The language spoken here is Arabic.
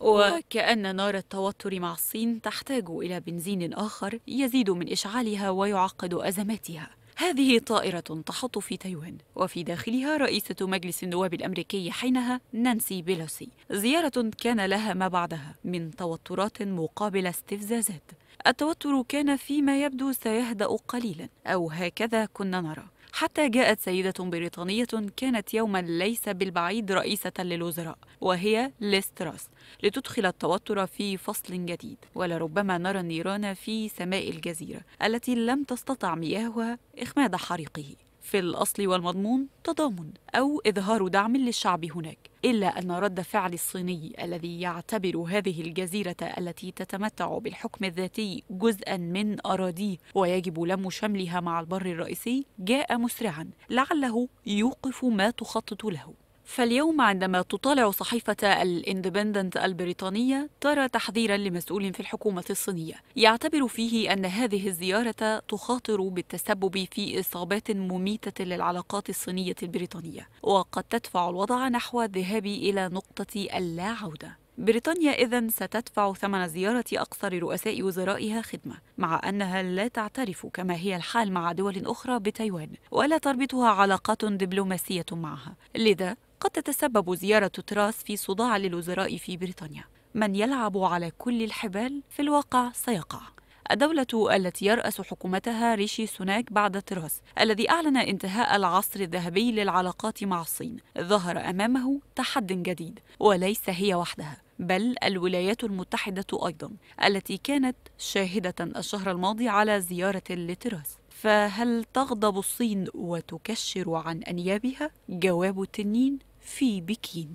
وكأن نار التوتر مع الصين تحتاج إلى بنزين آخر يزيد من إشعالها ويعقد أزماتها هذه طائرة تحط في تايوان وفي داخلها رئيسة مجلس النواب الأمريكي حينها نانسي بيلوسي زيارة كان لها ما بعدها من توترات مقابل استفزازات التوتر كان فيما يبدو سيهدأ قليلا أو هكذا كنا نرى حتى جاءت سيدة بريطانية كانت يوما ليس بالبعيد رئيسة للوزراء وهي ليستراس لتدخل التوتر في فصل جديد ولربما نرى النيران في سماء الجزيرة التي لم تستطع مياهها إخماد حريقه في الأصل والمضمون تضامن أو إظهار دعم للشعب هناك إلا أن رد فعل الصيني الذي يعتبر هذه الجزيرة التي تتمتع بالحكم الذاتي جزءا من أراضيه ويجب لم شملها مع البر الرئيسي جاء مسرعا لعله يوقف ما تخطط له فاليوم عندما تطالع صحيفة الاندبندنت البريطانية ترى تحذيرا لمسؤول في الحكومة الصينية يعتبر فيه أن هذه الزيارة تخاطر بالتسبب في إصابات مميتة للعلاقات الصينية البريطانية وقد تدفع الوضع نحو الذهاب إلى نقطة اللا عودة بريطانيا إذا ستدفع ثمن زيارة أكثر رؤساء وزرائها خدمة، مع أنها لا تعترف كما هي الحال مع دول أخرى بتايوان، ولا تربطها علاقات دبلوماسية معها، لذا قد تتسبب زيارة تراس في صداع للوزراء في بريطانيا من يلعب على كل الحبال في الواقع سيقع الدولة التي يرأس حكومتها ريشي سوناك بعد تراس الذي أعلن انتهاء العصر الذهبي للعلاقات مع الصين ظهر أمامه تحد جديد وليس هي وحدها بل الولايات المتحدة أيضا التي كانت شاهدة الشهر الماضي على زيارة لتراس فهل تغضب الصين وتكشر عن أنيابها؟ جواب التنين في بكين